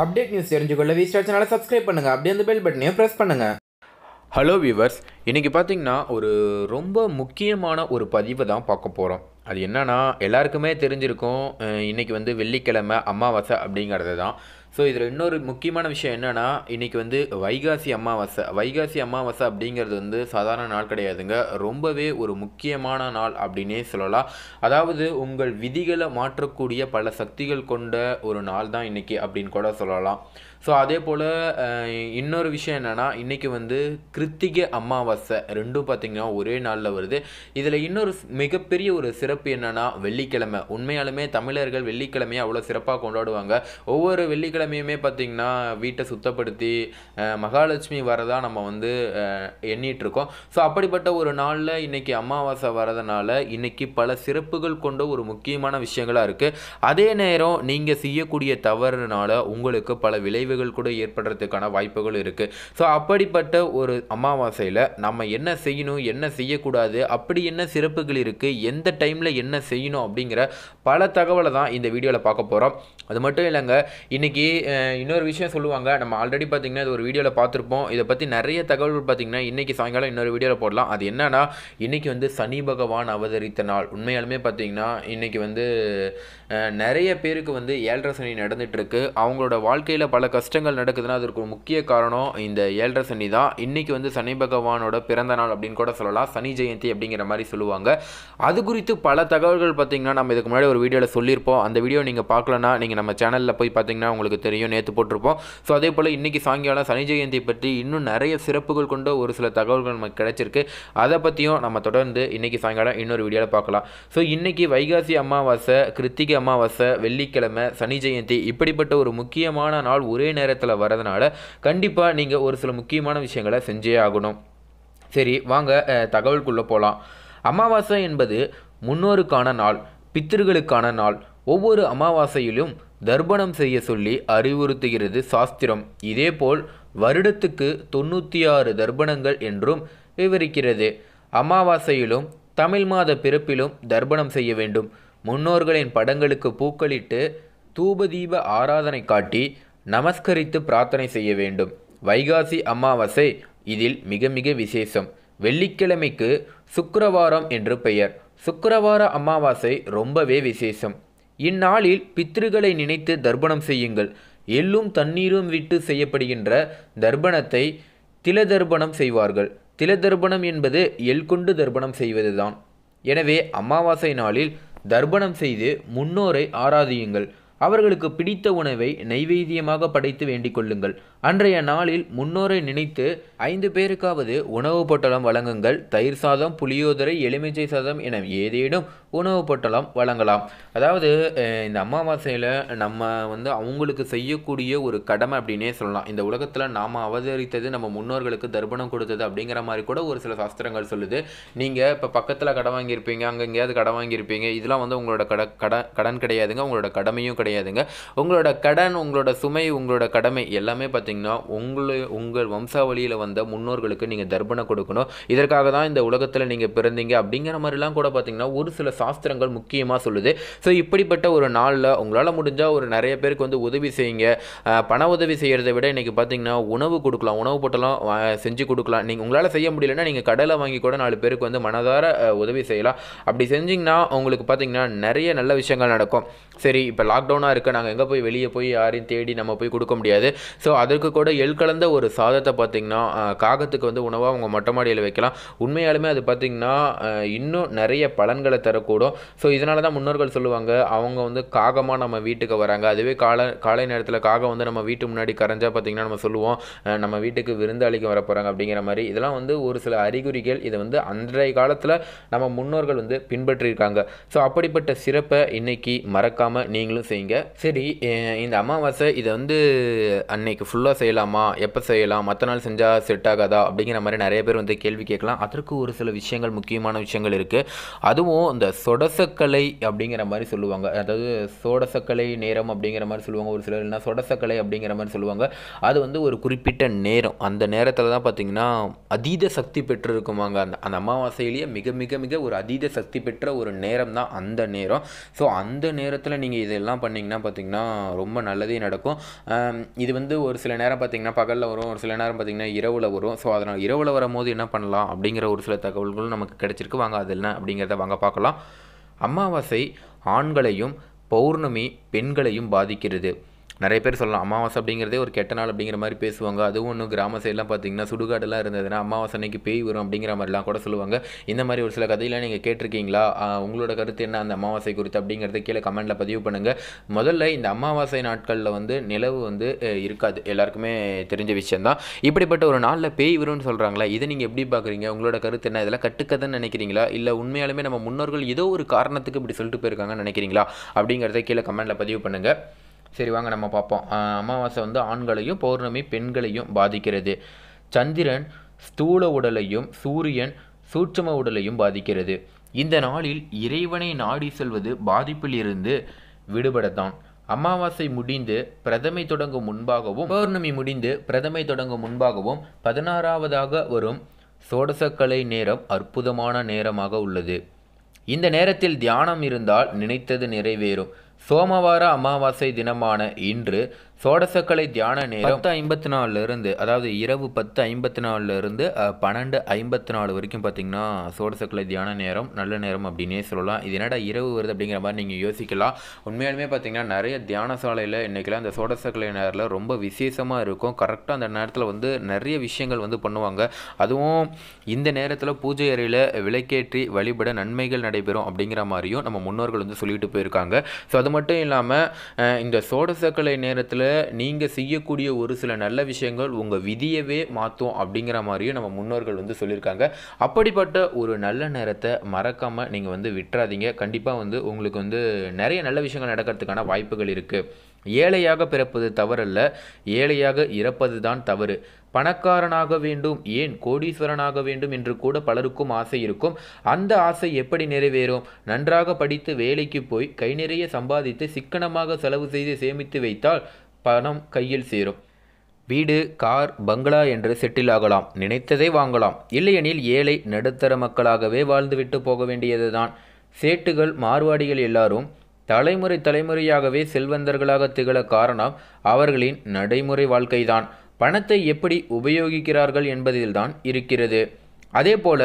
update news தெரிஞ்சுக்கொள்ள V star சேனலை subscribe பண்ணுங்கள் அப்படியே அந்த பெல் பட்டனையும் ப்ரெஸ் பண்ணுங்கள் ஹலோ வியூவர்ஸ் இன்றைக்கி பார்த்திங்கன்னா ஒரு ரொம்ப முக்கியமான ஒரு பதிவை தான் பார்க்க போகிறோம் அது என்னென்னா எல்லாருக்குமே தெரிஞ்சிருக்கும் இன்றைக்கி வந்து வெள்ளிக்கிழமை அமாவாசை அப்படிங்கிறது தான் ஸோ இதில் இன்னொரு முக்கியமான விஷயம் என்னென்னா இன்றைக்கி வந்து வைகாசி அமாவாசை வைகாசி அமாவாசை அப்படிங்கிறது வந்து சாதாரண நாள் கிடையாதுங்க ரொம்பவே ஒரு முக்கியமான நாள் அப்படின்னே சொல்லலாம் அதாவது உங்கள் விதிகளை மாற்றக்கூடிய பல சக்திகள் கொண்ட ஒரு நாள் தான் இன்றைக்கி அப்படின்னு கூட சொல்லலாம் ஸோ அதே போல் இன்னொரு விஷயம் என்னென்னா இன்றைக்கி வந்து கிருத்திகை அமாவாசை ரெண்டும் பார்த்திங்கன்னா ஒரே நாளில் வருது இதில் இன்னொரு மிகப்பெரிய ஒரு சிறப்பு என்னென்னா வெள்ளிக்கிழமை உண்மையாலுமே தமிழர்கள் வெள்ளிக்கிழமையை அவ்வளோ சிறப்பாக கொண்டாடுவாங்க ஒவ்வொரு வெள்ளிக்கிழமையுமே பார்த்திங்கன்னா வீட்டை சுத்தப்படுத்தி மகாலட்சுமி வரதா நம்ம வந்து எண்ணிகிட்ருக்கோம் ஸோ அப்படிப்பட்ட ஒரு நாளில் இன்றைக்கி அமாவாசை வரதுனால இன்றைக்கி பல சிறப்புகள் கொண்ட ஒரு முக்கியமான விஷயங்களாக இருக்குது அதே நேரம் நீங்கள் செய்யக்கூடிய தவறுனால உங்களுக்கு பல விளைவு விளைவுகள் கூட ஏற்படுறதுக்கான வாய்ப்புகள் இருக்குது ஸோ அப்படிப்பட்ட ஒரு அமாவாசையில் நம்ம என்ன செய்யணும் என்ன செய்யக்கூடாது அப்படி என்ன சிறப்புகள் இருக்குது எந்த டைமில் என்ன செய்யணும் அப்படிங்கிற பல தகவலை தான் இந்த வீடியோவில் பார்க்க போகிறோம் அது மட்டும் இல்லைங்க இன்றைக்கி இன்னொரு விஷயம் சொல்லுவாங்க நம்ம ஆல்ரெடி பார்த்திங்கன்னா இது ஒரு வீடியோவில் பார்த்துருப்போம் இதை பற்றி நிறைய தகவல்கள் பார்த்திங்கன்னா இன்றைக்கி சாயங்காலம் இன்னொரு வீடியோவில் போடலாம் அது என்னென்னா இன்றைக்கி வந்து சனி பகவான் அவதரித்த நாள் உண்மையாலுமே பார்த்திங்கன்னா இன்றைக்கி வந்து நிறைய பேருக்கு வந்து ஏழரை சனி நடந்துகிட்ருக்கு அவங்களோட வாழ்க்கையில் பல கஷ்டம் கஷ்டங்கள் நடக்குதுன்னா அதற்கு முக்கிய காரணம் இந்த ஏழரை சனி தான் இன்றைக்கி வந்து சனி பகவானோட பிறந்த நாள் அப்படின்னு கூட சொல்லலாம் சனி ஜெயந்தி அப்படிங்கிற மாதிரி சொல்லுவாங்க அது குறித்து பல தகவல்கள் பார்த்திங்கன்னா நம்ம இதுக்கு முன்னாடி ஒரு வீடியோவில் சொல்லியிருப்போம் அந்த வீடியோ நீங்கள் பார்க்கலன்னா நீங்கள் நம்ம சேனலில் போய் பார்த்தீங்கன்னா உங்களுக்கு தெரியும் நேற்று போட்டிருப்போம் ஸோ அதே போல் இன்றைக்கி சாயங்காலம் சனி ஜெயந்தி பற்றி இன்னும் நிறைய சிறப்புகள் கொண்ட ஒரு சில தகவல்கள் நமக்கு கிடச்சிருக்கு அதை பற்றியும் நம்ம தொடர்ந்து இன்றைக்கி சாயங்காலம் இன்னொரு வீடியோவில் பார்க்கலாம் ஸோ இன்றைக்கி வைகாசி அமாவாசை கிருத்திகை அமாவாசை வெள்ளிக்கிழமை சனி ஜெயந்தி இப்படிப்பட்ட ஒரு முக்கியமான நாள் ஒரே நேரத்தில் வரதுனால கண்டிப்பாக நீங்கள் ஒரு சில முக்கியமான விஷயங்களை செஞ்சே ஆகணும் சரி வாங்க தகவல்குள்ளே போகலாம் அமாவாசை என்பது முன்னோருக்கான நாள் பித்திருக்களுக்கான நாள் ஒவ்வொரு அமாவாசையிலும் தர்ப்பணம் செய்ய சொல்லி அறிவுறுத்துகிறது சாஸ்திரம் இதேபோல் வருடத்துக்கு தொண்ணூற்றி ஆறு தர்ப்பணங்கள் என்றும் விவரிக்கிறது அமாவாசையிலும் தமிழ் மாத பிறப்பிலும் தர்ப்பணம் செய்ய வேண்டும் முன்னோர்களின் படங்களுக்கு பூக்களிட்டு தூபதீப ஆராதனை காட்டி நமஸ்கரித்து பிரார்த்தனை செய்ய வேண்டும் வைகாசி அமாவாசை இதில் மிக மிக விசேஷம் வெள்ளிக்கிழமைக்கு சுக்கரவாரம் என்று பெயர் சுக்கரவார அமாவாசை ரொம்பவே விசேஷம் இந்நாளில் பித்ருகளை நினைத்து தர்ப்பணம் செய்யுங்கள் எள்ளும் தண்ணீரும் விட்டு செய்யப்படுகின்ற தர்ப்பணத்தை தர்ப்பணம் செய்வார்கள் தில தர்ப்பணம் என்பது எல் கொண்டு தர்ப்பணம் செய்வதுதான் எனவே அமாவாசை நாளில் தர்ப்பணம் செய்து முன்னோரை ஆராதியுங்கள் அவர்களுக்கு பிடித்த உணவை நைவேத்தியமாக படைத்து வேண்டிக் கொள்ளுங்கள் அன்றைய நாளில் முன்னோரை நினைத்து ஐந்து பேருக்காவது உணவுப் பொட்டலம் வழங்குங்கள் தயிர் சாதம் புளியோதரை எலுமிச்சை சாதம் என ஏதேனும் உணவுப் பொட்டலம் வழங்கலாம் அதாவது இந்த அமாவாசையில் நம்ம வந்து அவங்களுக்கு செய்யக்கூடிய ஒரு கடமை அப்படின்னே சொல்லலாம் இந்த உலகத்தில் நாம் அவதரித்தது நம்ம முன்னோர்களுக்கு தர்ப்பணம் கொடுத்தது அப்படிங்கிற மாதிரி கூட ஒரு சில சாஸ்திரங்கள் சொல்லுது நீங்கள் இப்போ பக்கத்தில் கடன் வாங்கியிருப்பீங்க அங்கே எங்கேயாவது கடன் வாங்கியிருப்பீங்க இதெல்லாம் வந்து உங்களோட கட கடன் கடன் கிடையாதுங்க உங்களோட கடமையும் கிடையாதுங்க உங்களோட கடன் உங்களோட சுமை உங்களோட கடமை எல்லாமே பார்த்தீங்க பார்த்தீங்கன்னா உங்களை உங்கள் வம்சாவளியில் வந்த முன்னோர்களுக்கு நீங்கள் தர்ப்பணம் கொடுக்கணும் இதற்காக தான் இந்த உலகத்தில் நீங்கள் பிறந்தீங்க அப்படிங்கிற மாதிரிலாம் கூட பார்த்தீங்கன்னா ஒரு சில சாஸ்திரங்கள் முக்கியமாக சொல்லுது ஸோ இப்படிப்பட்ட ஒரு நாளில் உங்களால் முடிஞ்சால் ஒரு நிறைய பேருக்கு வந்து உதவி செய்யுங்க பண உதவி செய்கிறத விட இன்றைக்கி பார்த்தீங்கன்னா உணவு கொடுக்கலாம் உணவு போட்டெல்லாம் செஞ்சு கொடுக்கலாம் நீங்கள் உங்களால் செய்ய முடியலன்னா நீங்கள் கடலை வாங்கி கூட நாலு பேருக்கு வந்து மனதார உதவி செய்யலாம் அப்படி செஞ்சிங்கன்னா உங்களுக்கு பார்த்தீங்கன்னா நிறைய நல்ல விஷயங்கள் நடக்கும் சரி இப்போ லாக்டவுனாக இருக்குது நாங்கள் எங்கே போய் வெளியே போய் யாரையும் தேடி நம்ம போய் கொடுக்க முடியாது ஸோ அதற்கு அளவுக்கு கூட எல் கலந்த ஒரு சாதத்தை பார்த்திங்கன்னா காகத்துக்கு வந்து உணவாக அவங்க மொட்டை மாடியில் வைக்கலாம் உண்மையாலுமே அது பார்த்திங்கன்னா இன்னும் நிறைய பலன்களை தரக்கூடும் ஸோ இதனால தான் முன்னோர்கள் சொல்லுவாங்க அவங்க வந்து காகமாக நம்ம வீட்டுக்கு வராங்க அதுவே காலை காலை நேரத்தில் காகம் வந்து நம்ம வீட்டு முன்னாடி கரைஞ்சால் பார்த்திங்கன்னா நம்ம சொல்லுவோம் நம்ம வீட்டுக்கு விருந்தாளிக்கு வர போகிறாங்க அப்படிங்கிற மாதிரி இதெல்லாம் வந்து ஒரு சில அறிகுறிகள் இதை வந்து அன்றைய காலத்தில் நம்ம முன்னோர்கள் வந்து பின்பற்றியிருக்காங்க ஸோ அப்படிப்பட்ட சிறப்பை இன்றைக்கி மறக்காமல் நீங்களும் செய்யுங்க சரி இந்த அமாவாசை இதை வந்து அன்னைக்கு ஃபுல்லாக கண்டிப்பாக செய்யலாமா எப்போ செய்யலாம் மற்ற நாள் செஞ்சால் செட் ஆகாதா அப்படிங்கிற மாதிரி நிறைய பேர் வந்து கேள்வி கேட்கலாம் அதற்கு ஒரு சில விஷயங்கள் முக்கியமான விஷயங்கள் இருக்குது அதுவும் இந்த சொடசக்கலை அப்படிங்கிற மாதிரி சொல்லுவாங்க அதாவது சோடசக்கலை நேரம் அப்படிங்கிற மாதிரி சொல்லுவாங்க ஒரு சிலர் இல்லைனா சொடசக்கலை அப்படிங்கிற மாதிரி சொல்லுவாங்க அது வந்து ஒரு குறிப்பிட்ட நேரம் அந்த நேரத்தில் தான் பார்த்திங்கன்னா அதீத சக்தி பெற்று அந்த அந்த அமாவாசையிலேயே மிக மிக மிக ஒரு அதீத சக்தி பெற்ற ஒரு நேரம் தான் அந்த நேரம் ஸோ அந்த நேரத்தில் நீங்கள் இதெல்லாம் பண்ணிங்கன்னா பார்த்திங்கன்னா ரொம்ப நல்லதே நடக்கும் இது வந்து ஒரு சில சில நேரம் பார்த்திங்கன்னா பகலில் வரும் ஒரு சில நேரம் பார்த்திங்கன்னா இரவில் வரும் ஸோ அதனால் இரவில் வரும்போது என்ன பண்ணலாம் அப்படிங்கிற ஒரு சில தகவல்களும் நமக்கு கிடைச்சிருக்கு வாங்க அது என்ன அப்படிங்கிறத வாங்க பார்க்கலாம் அமாவாசை ஆண்களையும் பௌர்ணமி பெண்களையும் பாதிக்கிறது நிறைய பேர் சொல்லலாம் அமாவாசை அப்படிங்கிறதே ஒரு கெட்ட நாள் அப்படிங்கிற மாதிரி பேசுவாங்க அதுவும் ஒன்று கிராம சைடெலாம் பார்த்தீங்கன்னா சுடுகாடெல்லாம் இருந்ததுன்னா அமாவாசை அன்னைக்கு பேய் வரும் அப்படிங்கிற மாதிரிலாம் கூட சொல்லுவாங்க இந்த மாதிரி ஒரு சில கதையெல்லாம் நீங்கள் கேட்டிருக்கீங்களா உங்களோட கருத்து என்ன அந்த அமாவாசை குறித்து அப்படிங்கிறத கீழே கமெண்ட்டில் பதிவு பண்ணுங்கள் முதல்ல இந்த அமாவாசை நாட்களில் வந்து நிலவு வந்து இருக்காது எல்லாருக்குமே தெரிஞ்ச விஷயந்தான் இப்படிப்பட்ட ஒரு நாளில் பேய் வரும்னு சொல்கிறாங்களா இதை நீங்கள் எப்படி பார்க்குறீங்க உங்களோட கருத்து என்ன இதெல்லாம் கட்டுக்கதைன்னு நினைக்கிறீங்களா இல்லை உண்மையாலுமே நம்ம முன்னோர்கள் ஏதோ ஒரு காரணத்துக்கு இப்படி சொல்லிட்டு போயிருக்காங்கன்னு நினைக்கிறீங்களா அப்படிங்கிறத கீழே கமெண்ட்டில் பதிவு பண்ணுங்கள் சரி வாங்க நம்ம பார்ப்போம் அமாவாசை வந்து ஆண்களையும் பௌர்ணமி பெண்களையும் பாதிக்கிறது சந்திரன் ஸ்தூல உடலையும் சூரியன் சூட்சம உடலையும் பாதிக்கிறது இந்த நாளில் இறைவனை நாடி செல்வது பாதிப்பிலிருந்து விடுபடத்தான் அமாவாசை முடிந்து பிரதமை தொடங்கும் முன்பாகவும் பௌர்ணமி முடிந்து பிரதமை தொடங்கும் முன்பாகவும் பதினாறாவதாக வரும் சோடசக்கலை நேரம் அற்புதமான நேரமாக உள்ளது இந்த நேரத்தில் தியானம் இருந்தால் நினைத்தது நிறைவேறும் சோமவார அமாவாசை தினமான இன்று சோடசக்கலை தியான நேரம் பத்து ஐம்பத்தி இருந்து அதாவது இரவு பத்து ஐம்பத்தி இருந்து பன்னெண்டு ஐம்பத்தி நாலு வரைக்கும் பார்த்தீங்கன்னா சோடசக்கலை தியான நேரம் நல்ல நேரம் அப்படின்னே சொல்லலாம் இது என்னடா இரவு வருது அப்படிங்கிற மாதிரி நீங்கள் யோசிக்கலாம் உண்மையாலுமே பார்த்தீங்கன்னா நிறைய தியான சாலையில் இன்றைக்கெல்லாம் அந்த சோடசக்கலை நேரில் ரொம்ப விசேஷமாக இருக்கும் கரெக்டாக அந்த நேரத்தில் வந்து நிறைய விஷயங்கள் வந்து பண்ணுவாங்க அதுவும் இந்த நேரத்தில் பூஜை அறையில் விலைக்கேற்றி வழிபட நன்மைகள் நடைபெறும் அப்படிங்கிற மாதிரியும் நம்ம முன்னோர்கள் வந்து சொல்லிட்டு போயிருக்காங்க ஸோ அது மட்டும் இல்லாமல் இந்த சோடசக்கலை நேரத்தில் நீங்கள் செய்யக்கூடிய ஒரு சில நல்ல விஷயங்கள் உங்கள் விதியவே மாற்றும் அப்படிங்கிற மாதிரியும் நம்ம முன்னோர்கள் வந்து சொல்லியிருக்காங்க அப்படிப்பட்ட ஒரு நல்ல நேரத்தை மறக்காமல் நீங்கள் வந்து விட்டுறாதீங்க கண்டிப்பாக வந்து உங்களுக்கு வந்து நிறைய நல்ல விஷயங்கள் நடக்கிறதுக்கான வாய்ப்புகள் இருக்குது ஏழையாக பிறப்பது தவறல்ல ஏழையாக இறப்பது தான் தவறு பணக்காரனாக வேண்டும் ஏன் கோடீஸ்வரனாக வேண்டும் என்று கூட பலருக்கும் ஆசை இருக்கும் அந்த ஆசை எப்படி நிறைவேறும் நன்றாக படித்து வேலைக்கு போய் கை நிறைய சம்பாதித்து சிக்கனமாக செலவு செய்து சேமித்து வைத்தால் பணம் கையில் சேரும் வீடு கார் பங்களா என்று செட்டில் ஆகலாம் நினைத்ததை வாங்கலாம் இல்லையெனில் ஏழை நடுத்தர மக்களாகவே வாழ்ந்துவிட்டு போக வேண்டியதுதான் சேட்டுகள் மார்வாடிகள் எல்லாரும் தலைமுறை தலைமுறையாகவே செல்வந்தர்களாக திகழ காரணம் அவர்களின் நடைமுறை வாழ்க்கைதான் பணத்தை எப்படி உபயோகிக்கிறார்கள் என்பதில்தான் இருக்கிறது அதே போல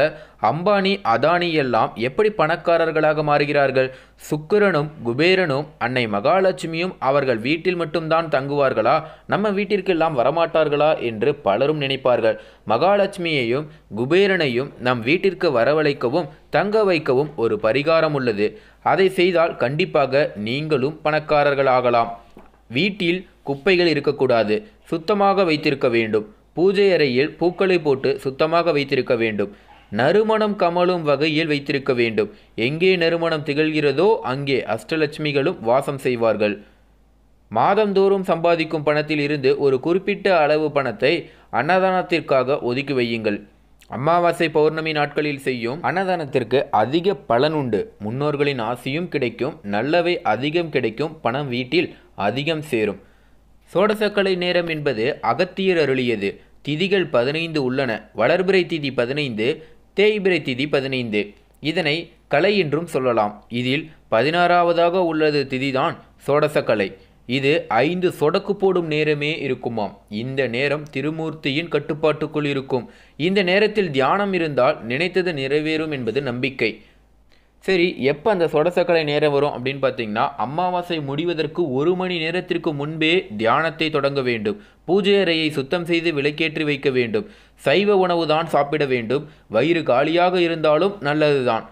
அம்பானி அதானி எல்லாம் எப்படி பணக்காரர்களாக மாறுகிறார்கள் சுக்கரனும் குபேரனும் அன்னை மகாலட்சுமியும் அவர்கள் வீட்டில் மட்டும்தான் தங்குவார்களா நம்ம வீட்டிற்கெல்லாம் வரமாட்டார்களா என்று பலரும் நினைப்பார்கள் மகாலட்சுமியையும் குபேரனையும் நம் வீட்டிற்கு வரவழைக்கவும் தங்க வைக்கவும் ஒரு பரிகாரம் உள்ளது அதை செய்தால் கண்டிப்பாக நீங்களும் பணக்காரர்களாகலாம் வீட்டில் குப்பைகள் இருக்கக்கூடாது சுத்தமாக வைத்திருக்க வேண்டும் பூஜை அறையில் பூக்களை போட்டு சுத்தமாக வைத்திருக்க வேண்டும் நறுமணம் கமலும் வகையில் வைத்திருக்க வேண்டும் எங்கே நறுமணம் திகழ்கிறதோ அங்கே அஷ்டலட்சுமிகளும் வாசம் செய்வார்கள் மாதந்தோறும் சம்பாதிக்கும் பணத்தில் இருந்து ஒரு குறிப்பிட்ட அளவு பணத்தை அன்னதானத்திற்காக ஒதுக்கி வையுங்கள் அமாவாசை பௌர்ணமி நாட்களில் செய்யும் அன்னதானத்திற்கு அதிக பலன் உண்டு முன்னோர்களின் ஆசையும் கிடைக்கும் நல்லவை அதிகம் கிடைக்கும் பணம் வீட்டில் அதிகம் சேரும் சோடசக்கலை நேரம் என்பது அகத்தியர் அருளியது திதிகள் பதினைந்து உள்ளன வளர்பிறை திதி பதினைந்து தேய்பிறை திதி பதினைந்து இதனை கலை என்றும் சொல்லலாம் இதில் பதினாறாவதாக உள்ளது திதிதான் சோடசக்கலை இது ஐந்து சொடக்கு போடும் நேரமே இருக்குமாம் இந்த நேரம் திருமூர்த்தியின் கட்டுப்பாட்டுக்குள் இருக்கும் இந்த நேரத்தில் தியானம் இருந்தால் நினைத்தது நிறைவேறும் என்பது நம்பிக்கை சரி எப்போ அந்த சொடசக்கலை நேரம் வரும் அப்படின்னு பார்த்தீங்கன்னா அமாவாசை முடிவதற்கு ஒரு மணி நேரத்திற்கு முன்பே தியானத்தை தொடங்க வேண்டும் பூஜை அறையை சுத்தம் செய்து விலக்கேற்றி வைக்க வேண்டும் சைவ உணவு தான் சாப்பிட வேண்டும் வயிறு காலியாக இருந்தாலும் நல்லதுதான்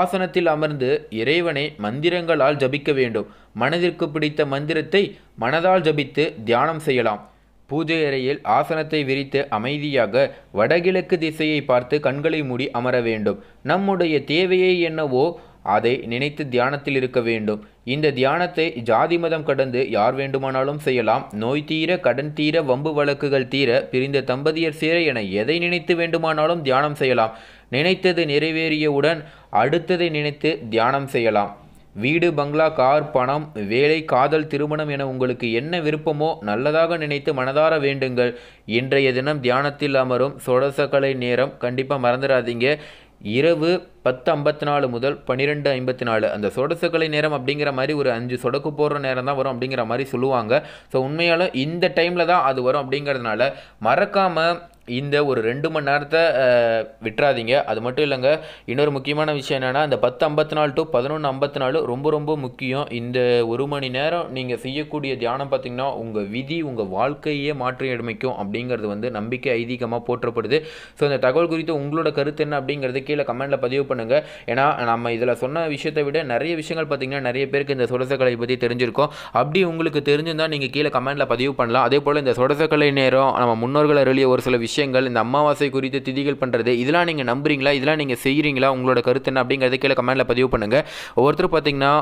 ஆசனத்தில் அமர்ந்து இறைவனை மந்திரங்களால் ஜபிக்க வேண்டும் மனதிற்கு பிடித்த மந்திரத்தை மனதால் ஜபித்து தியானம் செய்யலாம் பூஜை அறையில் ஆசனத்தை விரித்து அமைதியாக வடகிழக்கு திசையை பார்த்து கண்களை மூடி அமர வேண்டும் நம்முடைய தேவையை என்னவோ அதை நினைத்து தியானத்தில் இருக்க வேண்டும் இந்த தியானத்தை ஜாதி மதம் கடந்து யார் வேண்டுமானாலும் செய்யலாம் நோய் தீர கடன் தீர வம்பு வழக்குகள் தீர பிரிந்த தம்பதியர் சேர என எதை நினைத்து வேண்டுமானாலும் தியானம் செய்யலாம் நினைத்தது நிறைவேறியவுடன் அடுத்ததை நினைத்து தியானம் செய்யலாம் வீடு பங்களா கார் பணம் வேலை காதல் திருமணம் என உங்களுக்கு என்ன விருப்பமோ நல்லதாக நினைத்து மனதார வேண்டுங்கள் இன்றைய தினம் தியானத்தில் அமரும் சொடசக்கலை நேரம் கண்டிப்பாக மறந்துடாதீங்க இரவு பத்து ஐம்பத்தி நாலு முதல் பன்னிரெண்டு ஐம்பத்தி நாலு அந்த சொடசுக்கலை நேரம் அப்படிங்கிற மாதிரி ஒரு அஞ்சு சொடக்கு போடுற நேரம் தான் வரும் அப்படிங்கிற மாதிரி சொல்லுவாங்க ஸோ உண்மையாலும் இந்த டைமில் தான் அது வரும் அப்படிங்கிறதுனால மறக்காமல் இந்த ஒரு ரெண்டு மணி நேரத்தை விட்டுறாதீங்க அது மட்டும் இல்லைங்க இன்னொரு முக்கியமான விஷயம் என்னென்னா இந்த பத்து ஐம்பத்தி நாலு டு பதினொன்று ஐம்பத்தி நாலு ரொம்ப ரொம்ப முக்கியம் இந்த ஒரு மணி நேரம் நீங்கள் செய்யக்கூடிய தியானம் பார்த்திங்கன்னா உங்கள் விதி உங்கள் வாழ்க்கையே மாற்றி எடுமைக்கும் அப்படிங்கிறது வந்து நம்பிக்கை ஐதீகமாக போற்றப்படுது ஸோ இந்த தகவல் குறித்து உங்களோட கருத்து என்ன அப்படிங்கிறது கீழே கமெண்ட்டில் பதிவு பண்ணுங்கள் ஏன்னா நம்ம இதில் சொன்ன விஷயத்தை விட நிறைய விஷயங்கள் பார்த்திங்கன்னா நிறைய பேருக்கு இந்த சொரசக்கலை பற்றி தெரிஞ்சிருக்கும் அப்படி உங்களுக்கு தெரிஞ்சிருந்தால் நீங்கள் கீழே கமெண்ட்டில் பதிவு பண்ணலாம் அதே போல் இந்த சொரசக்கலை நேரம் நம்ம முன்னோர்கள் எழுதிய ஒரு சில விஷயம் விஷயங்கள் இந்த அமாவாசை குறித்து திதிகள் பண்ணுறது இதெல்லாம் நீங்கள் நம்புறீங்களா இதெல்லாம் நீங்கள் செய்கிறீங்களா உங்களோட கருத்து என்ன அப்படிங்கிறத கீழே கமெண்ட்டில் பதிவு பண்ணுங்கள் ஒவ்வொருத்தர் பார்த்தீங்கன்னா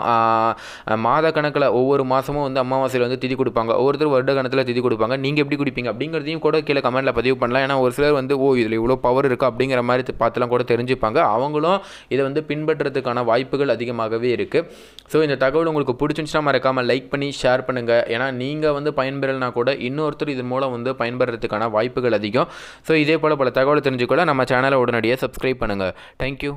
மாத கணக்கில் ஒவ்வொரு மாதமும் வந்து அமாவாசையில் வந்து திதி கொடுப்பாங்க ஒவ்வொருத்தர் வருட கணத்தில் திதி கொடுப்பாங்க நீங்கள் எப்படி குடிப்பீங்க அப்படிங்கிறதையும் கூட கீழே கமெண்ட்டில் பதிவு பண்ணலாம் ஏன்னா ஒரு சிலர் வந்து ஓ இதில் இவ்வளோ பவர் இருக்குது அப்படிங்கிற மாதிரி பார்த்துலாம் கூட தெரிஞ்சுப்பாங்க அவங்களும் இதை வந்து பின்பற்றுறதுக்கான வாய்ப்புகள் அதிகமாகவே இருக்குது ஸோ இந்த தகவல் உங்களுக்கு பிடிச்சிருந்துச்சுன்னா மறக்காமல் லைக் பண்ணி ஷேர் பண்ணுங்கள் ஏன்னா நீங்கள் வந்து பயன்பெறலைனா கூட இன்னொருத்தர் இது மூலம் வந்து பயன்படுறதுக்கான வாய்ப்புகள் அதிகம் ஸோ இதே போல் பல தகவலை தெரிஞ்சுக்கொள்ள நம்ம சேனலை உடனடியாக சப்ஸ்கிரைப் பண்ணுங்கள் தேங்க்யூ